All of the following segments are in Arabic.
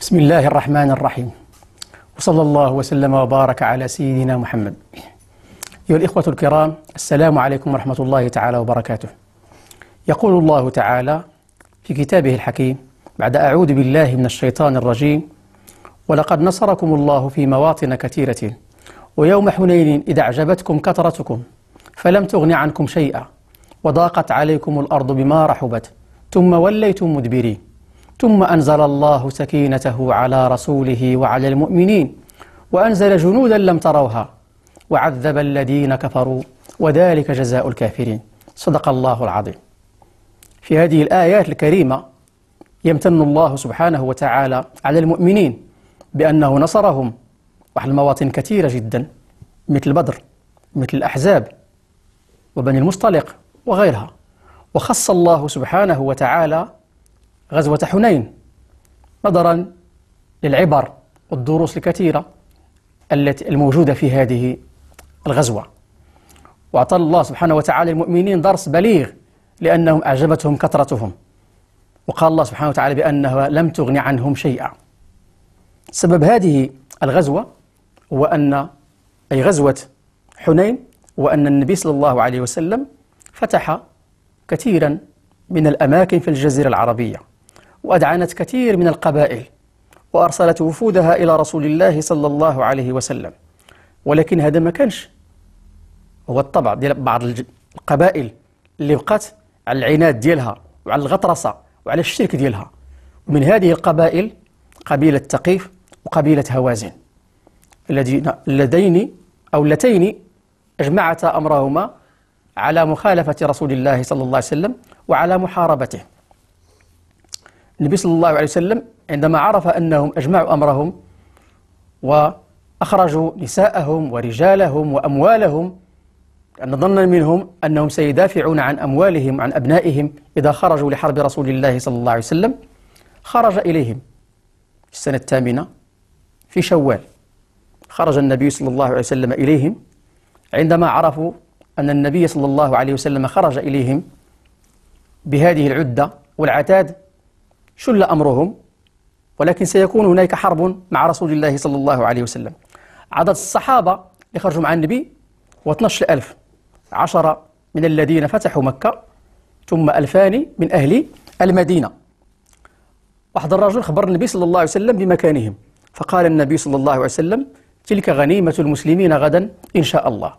بسم الله الرحمن الرحيم وصلى الله وسلم وبارك على سيدنا محمد أيها الإخوة الكرام السلام عليكم ورحمة الله تعالى وبركاته يقول الله تعالى في كتابه الحكيم بعد أعوذ بالله من الشيطان الرجيم ولقد نصركم الله في مواطن كثيرة ويوم حنين إذا أعجبتكم كثرتكم فلم تغن عنكم شيئا وضاقت عليكم الأرض بما رحبت ثم وليتم مدبرين ثم أنزل الله سكينته على رسوله وعلى المؤمنين وأنزل جنودا لم تروها وعذب الذين كفروا وذلك جزاء الكافرين صدق الله العظيم في هذه الآيات الكريمة يمتن الله سبحانه وتعالى على المؤمنين بأنه نصرهم وعلى المواطن كثيرة جدا مثل بدر مثل الأحزاب وبني المصطلق وغيرها وخص الله سبحانه وتعالى غزوة حنين نظرا للعبر والدروس الكثيرة التي الموجودة في هذه الغزوة وأعطى الله سبحانه وتعالى المؤمنين درس بليغ لأنهم أعجبتهم كثرتهم وقال الله سبحانه وتعالى بأنها لم تغن عنهم شيئا سبب هذه الغزوة هو أن أي غزوة حنين هو أن النبي صلى الله عليه وسلم فتح كثيرا من الأماكن في الجزيرة العربية وأدعنت كثير من القبائل وأرسلت وفودها إلى رسول الله صلى الله عليه وسلم ولكن هذا ما كانش هو الطبع ديال بعض القبائل اللي بقات على العناد ديالها وعلى الغطرسة وعلى الشرك ديالها ومن هذه القبائل قبيلة تقيف وقبيلة هوازن الذين اللذين أو اللتين أجمعتا أمرهما على مخالفة رسول الله صلى الله عليه وسلم وعلى محاربته النبي صلى الله عليه وسلم عندما عرف أنهم أجمعوا أمرهم وأخرجوا نساءهم ورجالهم وأموالهم أن ظنا منهم أنهم سيدافعون عن أموالهم عن أبنائهم إذا خرجوا لحرب رسول الله صلى الله عليه وسلم خرج إليهم في السنة الثامنة في شوال خرج النبي صلى الله عليه وسلم إليهم عندما عرفوا أن النبي صلى الله عليه وسلم خرج إليهم بهذه العدة والعتاد شل أمرهم ولكن سيكون هناك حرب مع رسول الله صلى الله عليه وسلم عدد الصحابة اللي خرجوا مع النبي هو 12000 عشرة من الذين فتحوا مكة ثم ألفان من أهل المدينة واحد الرجل خبر النبي صلى الله عليه وسلم بمكانهم فقال النبي صلى الله عليه وسلم تلك غنيمة المسلمين غدا إن شاء الله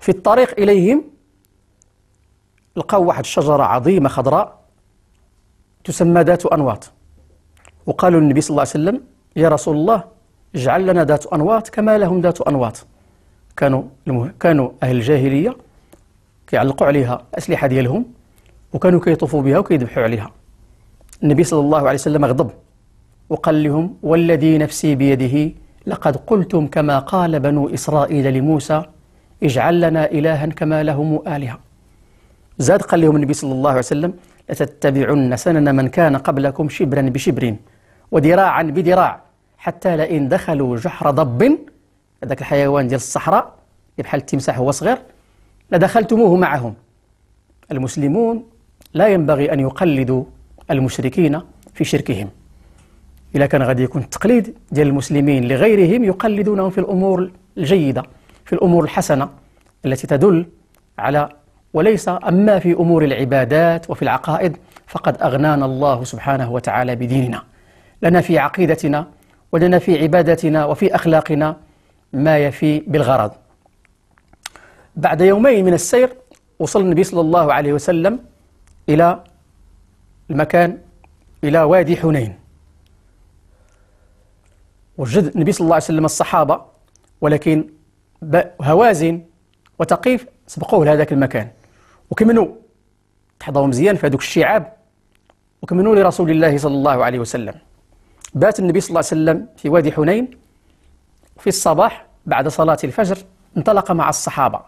في الطريق إليهم لقوا واحد الشجرة عظيمة خضراء تسمى ذات أنواط وقالوا للنبي صلى الله عليه وسلم يا رسول الله اجعل لنا ذات أنواط كما لهم ذات أنواط كانوا المه... كانوا أهل الجاهلية كيعلقوا عليها الأسلحة ديالهم وكانوا كيطوفوا بها وكيذبحوا عليها النبي صلى الله عليه وسلم غضب وقال لهم والذي نفسي بيده لقد قلتم كما قال بنو إسرائيل لموسى اجعل لنا إلها كما لهم آلهة زاد قال لهم النبي صلى الله عليه وسلم لتتبعن سنن من كان قبلكم شبرا بشبر وذراعا بذراع حتى لئن دخلوا جحر ضب هذاك الحيوان ديال الصحراء بحال التمساح هو صغير لدخلتموه معهم المسلمون لا ينبغي أن يقلدوا المشركين في شركهم إذا كان غادي يكون التقليد ديال المسلمين لغيرهم يقلدونهم في الأمور الجيدة في الأمور الحسنة التي تدل على وليس أما في أمور العبادات وفي العقائد فقد أغنانا الله سبحانه وتعالى بديننا لنا في عقيدتنا ولنا في عبادتنا وفي أخلاقنا ما يفي بالغرض بعد يومين من السير وصل النبي صلى الله عليه وسلم إلى المكان إلى وادي حنين وجد النبي صلى الله عليه وسلم الصحابة ولكن هوازن وتقيف سبقوه لهذاك المكان وكمنوا تحضروا مزيان في هذوك الشعاب وكمنوا لرسول الله صلى الله عليه وسلم بات النبي صلى الله عليه وسلم في وادي حنين في الصباح بعد صلاة الفجر انطلق مع الصحابة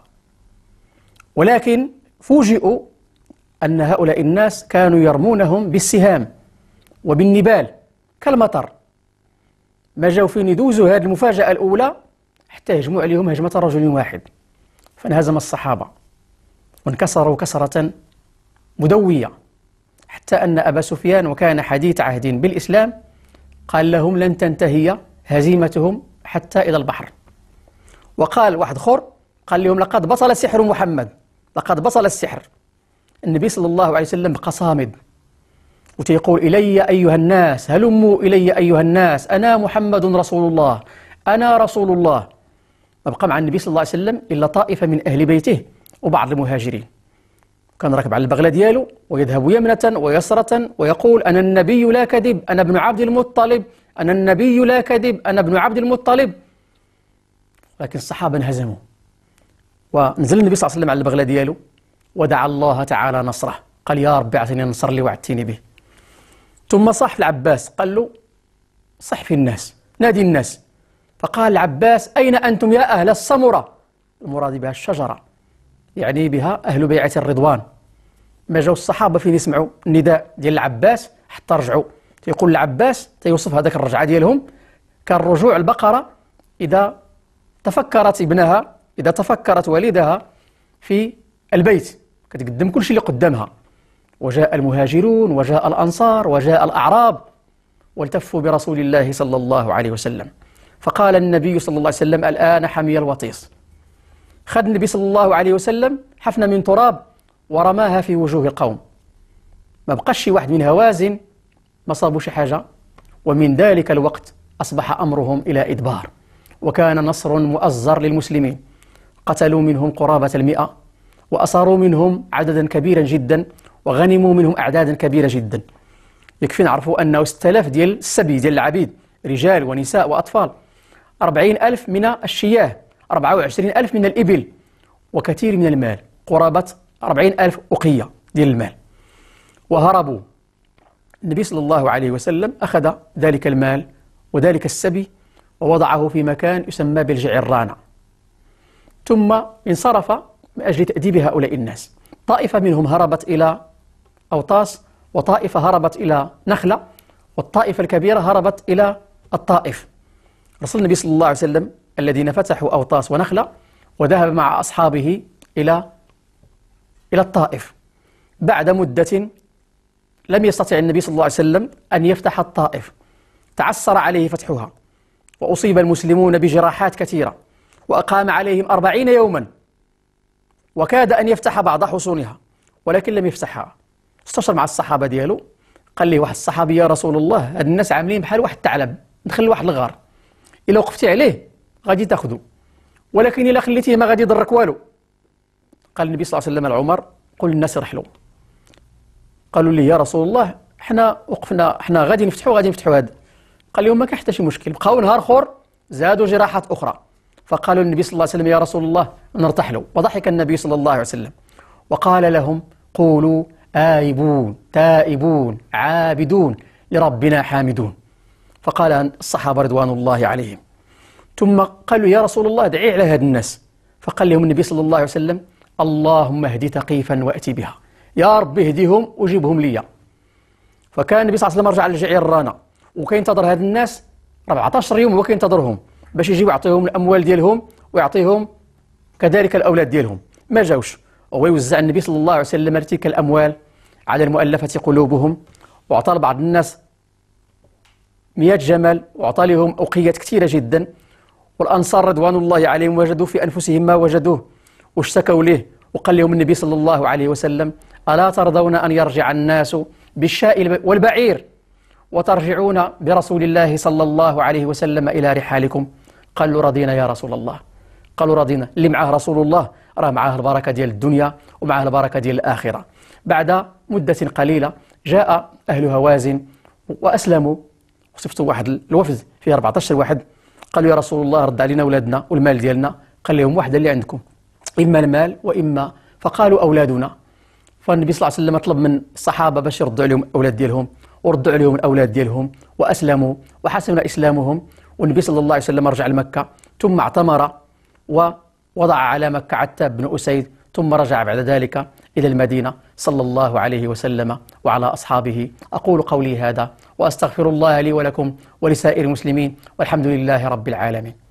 ولكن فوجئوا أن هؤلاء الناس كانوا يرمونهم بالسهام وبالنبال كالمطر ما جاو فين يدوزوا هذه المفاجأة الأولى حتى هجموا عليهم هجمة رجل واحد فانهزم الصحابة وانكسروا كسرة مدوية حتى أن أبا سفيان وكان حديث عهد بالإسلام قال لهم لن تنتهي هزيمتهم حتى إلى البحر وقال واحد خر قال لهم لقد بطل سحر محمد لقد بطل السحر النبي صلى الله عليه وسلم بقى صامد وتيقول إلي أيها الناس هلموا إلي أيها الناس أنا محمد رسول الله أنا رسول الله ما بقى مع النبي صلى الله عليه وسلم إلا طائفة من أهل بيته وبعض المهاجرين كان راكب على البغلة ديالو ويذهب يمنة ويسرة ويقول أنا النبي لا كذب أنا ابن عبد المطلب أنا النبي لا كذب أنا ابن عبد المطلب لكن الصحابة انهزموا ونزل النبي صلى الله عليه وسلم على البغلة ديالو ودعا الله تعالى نصره قال يا رب اعطني النصر اللي وعدتني به ثم صح العباس قال له صح في الناس نادي الناس فقال العباس أين أنتم يا أهل الصمرة المراد بها الشجرة يعني بها أهل بيعة الرضوان ما جاو الصحابة فين يسمعوا النداء ديال العباس حتى رجعوا تيقول العباس تيوصف هذاك الرجعة ديالهم كان رجوع البقرة إذا تفكرت ابنها إذا تفكرت والدها في البيت كتقدم كل شيء اللي قدامها وجاء المهاجرون وجاء الأنصار وجاء الأعراب والتفوا برسول الله صلى الله عليه وسلم فقال النبي صلى الله عليه وسلم الآن حمي الوطيس خد النبي صلى الله عليه وسلم حفنة من تراب ورماها في وجوه القوم ما بقاش شي واحد من هوازن ما صابوا شي حاجة ومن ذلك الوقت أصبح أمرهم إلى إدبار وكان نصر مؤزر للمسلمين قتلوا منهم قرابة المئة وأصاروا منهم عددا كبيرا جدا وغنموا منهم أعدادا كبيرة جدا يكفي نعرفوا أنه 6000 ديال السبي ديال العبيد رجال ونساء وأطفال أربعين ألف من الشياه 24 ألف من الإبل وكثير من المال قرابة 40 ألف أقية ديال المال وهربوا النبي صلى الله عليه وسلم أخذ ذلك المال وذلك السبي ووضعه في مكان يسمى بالجعرانة ثم انصرف من أجل تأديب هؤلاء الناس طائفة منهم هربت إلى أوطاس وطائفة هربت إلى نخلة والطائفة الكبيرة هربت إلى الطائف رسول النبي صلى الله عليه وسلم الذين فتحوا أوطاس ونخلة وذهب مع أصحابه إلى إلى الطائف بعد مدة لم يستطع النبي صلى الله عليه وسلم أن يفتح الطائف تعسر عليه فتحها وأصيب المسلمون بجراحات كثيرة وأقام عليهم أربعين يوما وكاد أن يفتح بعض حصونها ولكن لم يفتحها استشر مع الصحابة ديالو قال لي واحد الصحابي يا رسول الله الناس عاملين بحال واحد الثعلب دخل واحد الغار إلا وقفتي عليه غادي تاخذو ولكن الا خليتيه ما غادي يضرك والو قال النبي صلى الله عليه وسلم لعمر قل للناس رحلوا قالوا لي يا رسول الله حنا وقفنا حنا غادي نفتحوا غادي نفتحوا هذا قال لهم ما كان حتى شي مشكل بقاو نهار اخر زادوا جراحات اخرى فقالوا للنبي صلى الله عليه وسلم يا رسول الله نرتحلوا وضحك النبي صلى الله عليه وسلم وقال لهم قولوا آيبون تائبون عابدون لربنا حامدون فقال الصحابة رضوان الله عليهم ثم قالوا يا رسول الله دعي على هذا الناس فقال لهم النبي صلى الله عليه وسلم اللهم اهدي ثقيفا وأتي بها يا رب اهديهم وجيبهم لي فكان النبي صلى الله عليه وسلم رجع للجعير الرانا وكينتظر هاد الناس 14 يوم هو كينتظرهم باش يجي يعطيهم الاموال ديالهم ويعطيهم كذلك الاولاد ديالهم ما جاوش وهو يوزع النبي صلى الله عليه وسلم تلك الاموال على المؤلفه قلوبهم وعطى لبعض الناس 100 جمل وعطى لهم اوقيات كثيره جدا والأنصار رضوان الله عليهم وجدوا في أنفسهم ما وجدوه واشتكوا له وقال لهم النبي صلى الله عليه وسلم ألا ترضون أن يرجع الناس بالشاء والبعير وترجعون برسول الله صلى الله عليه وسلم إلى رحالكم قالوا رضينا يا رسول الله قالوا رضينا اللي معاه رسول الله راه معاه البركة ديال الدنيا ومعاه البركة ديال الآخرة بعد مدة قليلة جاء أهل هوازن وأسلموا وصفتوا واحد الوفد فيه 14 واحد قالوا يا رسول الله رد علينا أولادنا والمال ديالنا قال لهم واحدة اللي عندكم إما المال وإما فقالوا أولادنا فالنبي صلى الله عليه وسلم طلب من الصحابة باش يردوا عليهم الأولاد ديالهم وردوا عليهم الأولاد ديالهم وأسلموا وحسن إسلامهم والنبي صلى الله عليه وسلم رجع لمكة ثم اعتمر ووضع على مكة عتاب بن أسيد ثم رجع بعد ذلك إلى المدينة صلى الله عليه وسلم وعلى أصحابه أقول قولي هذا وأستغفر الله لي ولكم ولسائر المسلمين والحمد لله رب العالمين